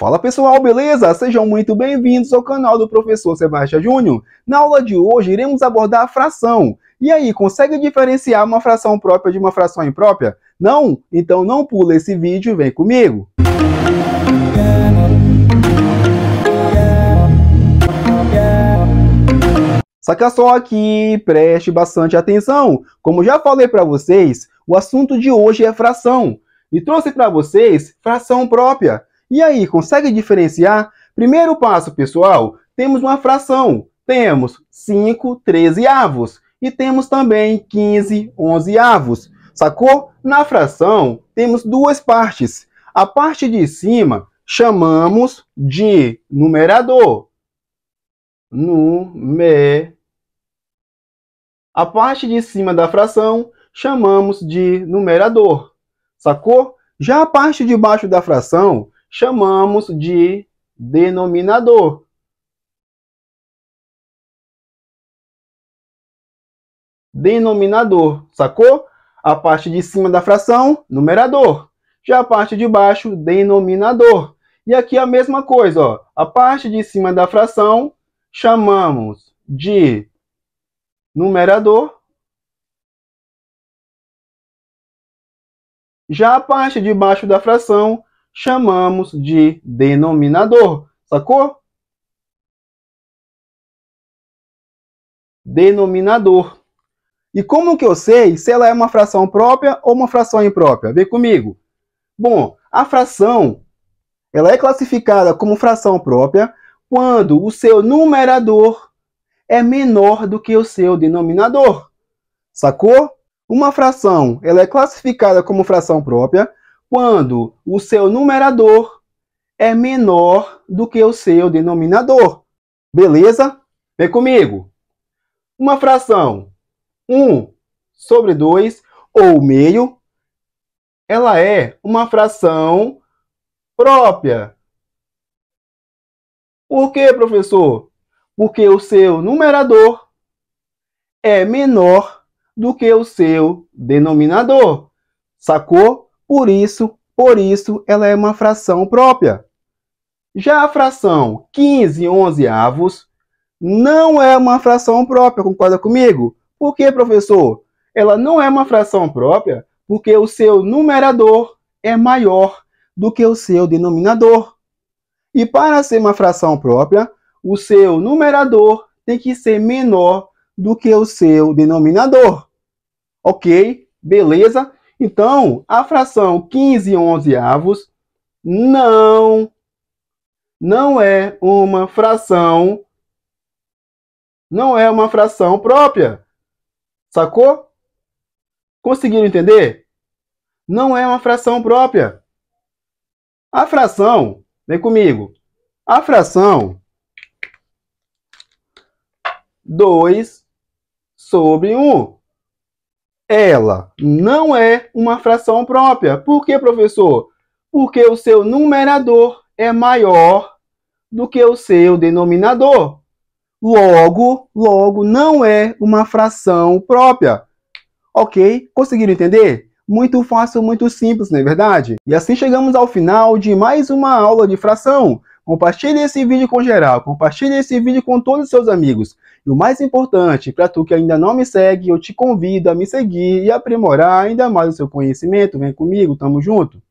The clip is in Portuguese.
Fala pessoal, beleza? Sejam muito bem-vindos ao canal do professor Sebastião Júnior. Na aula de hoje iremos abordar a fração. E aí, consegue diferenciar uma fração própria de uma fração imprópria? Não? Então não pula esse vídeo e vem comigo. Saca é só aqui, preste bastante atenção. Como já falei para vocês, o assunto de hoje é fração. E trouxe para vocês fração própria, e aí, consegue diferenciar? Primeiro passo, pessoal, temos uma fração. Temos 5 trezeavos e temos também 15 onzeavos. Sacou? Na fração, temos duas partes. A parte de cima chamamos de numerador. Numé. A parte de cima da fração chamamos de numerador. Sacou? Já a parte de baixo da fração chamamos de denominador. Denominador, sacou? A parte de cima da fração, numerador. Já a parte de baixo, denominador. E aqui a mesma coisa, ó. A parte de cima da fração chamamos de numerador. Já a parte de baixo da fração chamamos de denominador. Sacou? Denominador. E como que eu sei se ela é uma fração própria ou uma fração imprópria? Vê comigo. Bom, a fração ela é classificada como fração própria quando o seu numerador é menor do que o seu denominador. Sacou? Uma fração ela é classificada como fração própria quando o seu numerador é menor do que o seu denominador. Beleza? Vem comigo. Uma fração 1 sobre 2 ou meio, ela é uma fração própria. Por quê, professor? Porque o seu numerador é menor do que o seu denominador. Sacou? Por isso, por isso, ela é uma fração própria. Já a fração 15 11 avos não é uma fração própria, concorda comigo? Por que, professor? Ela não é uma fração própria porque o seu numerador é maior do que o seu denominador. E para ser uma fração própria, o seu numerador tem que ser menor do que o seu denominador. Ok? Beleza? Então, a fração 15 onzeavos não, não é uma fração, não é uma fração própria. Sacou? Conseguiram entender? Não é uma fração própria. A fração, vem comigo, a fração 2 sobre 1 ela não é uma fração própria. Por que, professor? Porque o seu numerador é maior do que o seu denominador. Logo, logo não é uma fração própria. OK? Conseguiram entender? Muito fácil, muito simples, não é verdade? E assim chegamos ao final de mais uma aula de fração. Compartilhe esse vídeo com geral, compartilhe esse vídeo com todos os seus amigos. E o mais importante, para tu que ainda não me segue, eu te convido a me seguir e aprimorar ainda mais o seu conhecimento. Vem comigo, tamo junto.